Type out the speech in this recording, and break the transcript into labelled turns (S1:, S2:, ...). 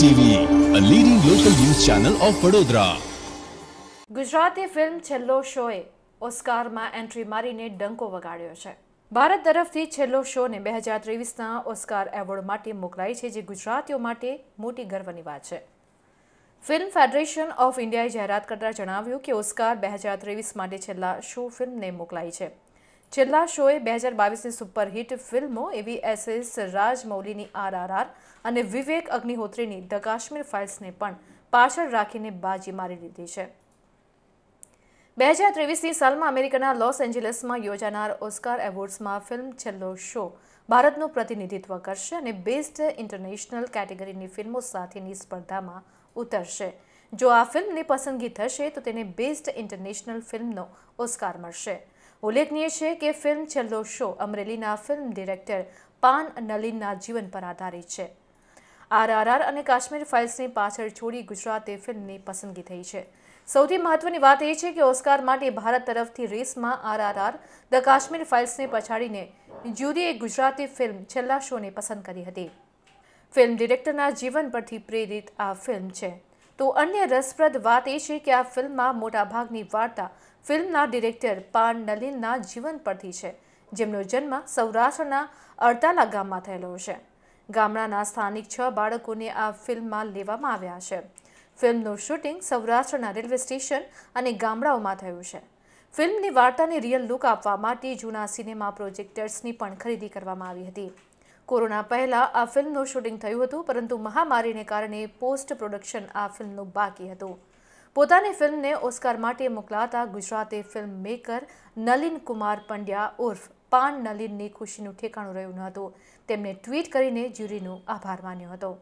S1: TV a leading local news channel of Vadodara Gujarati film Chhello શોએ ઓસ્કારમાં entry મારીને ડંકો વગાડ્યો છે ભારત તરફથી છેલ્લો શોને બે હજાર ત્રેવીસના ઓસ્કાર એવોર્ડ માટે મોકલાય છે જે ગુજરાતીઓ માટે મોટી ગર્વની વાત છે ફિલ્મ ફેડરેશન ઓફ ઇન્ડિયાએ જાહેરાત કરતાં જણાવ્યું કે ઓસ્કાર બે હજાર ત્રેવીસ માટે છેલ્લા શો ફિલ્મને મોકલાય છે છેલ્લા શોએ બે હજાર બાવીસની સુપરહિટ ફિલ્મો એવી એસ એસએસ રાજમૌલીની આરઆરઆર અને વિવેક અગ્નિહોત્રીની ધ કાશ્મીર ફાઇલ્સને પણ પાછળ રાખીને બાજી મારી દીધી છે બે હજાર ત્રેવીસની સાલમાં અમેરિકાના લોસ એન્જેલસમાં યોજાનાર ઓસ્કાર એવોર્ડ્સમાં ફિલ્મ છેલ્લો શો ભારતનું પ્રતિનિધિત્વ કરશે અને બેસ્ટ ઇન્ટરનેશનલ કેટેગરીની ફિલ્મો સાથેની સ્પર્ધામાં ઉતરશે જો આ ફિલ્મની પસંદગી થશે તો તેને બેસ્ટ ઇન્ટરનેશનલ ફિલ્મનો ઓસ્કાર મળશે ઉલ્લેખનીય છે કે ફિલ્મ છેલ્લો શો અમરેલીના ફિલ્મ ડિરેક્ટર પાન નલિનના જીવન પર આધારિત છે આરઆરઆર અને કાશ્મીર ફાઇલ્સની પાછળ છોડી ગુજરાતે ફિલ્મની પસંદગી થઈ છે સૌથી મહત્વની વાત એ છે કે ઓસ્કાર માટે ભારત તરફથી રેસમાં આરઆરઆર ધ કાશ્મીર ફાઇલ્સને પછાડીને જ્યુરીએ ગુજરાતી ફિલ્મ છેલ્લા શોને પસંદ કરી હતી ફિલ્મ ડિરેક્ટરના જીવન પરથી પ્રેરિત આ ફિલ્મ છે તો અન્ય રસપ્રદ વાત એ છે કે આ ફિલ્મમાં મોટાભાગની વાર્તા ફિલ્મના ડિરેક્ટર પાન નલિનના જીવન પરથી છે જેમનો જન્મ સૌરાષ્ટ્રના અડતાલા ગામમાં થયેલો છે ગામડાના સ્થાનિક છ બાળકોને આ ફિલ્મમાં લેવામાં આવ્યા છે ફિલ્મનું શૂટિંગ સૌરાષ્ટ્રના રેલવે સ્ટેશન અને ગામડાઓમાં થયું છે ફિલ્મની વાર્તાને રિયલ લુક આપવા માટે જૂના સિનેમા પ્રોજેક્ટર્સની પણ ખરીદી કરવામાં આવી હતી કોરોના પહેલાં આ ફિલ્મનું શૂટિંગ થયું હતું પરંતુ મહામારીને કારણે પોસ્ટ પ્રોડક્શન આ ફિલ્મનું બાકી હતું પોતાની ફિલ્મને ઓસ્કાર માટે મોકલાતા ગુજરાતી ફિલ્મ મેકર નલિન કુમાર પંડ્યા ઉર્ફ પાન નલિનની ખુશીનું ઠેકાણું રહ્યું ન હતું તેમણે ટ્વીટ કરીને જ્યુરીનો આભાર માન્યો હતો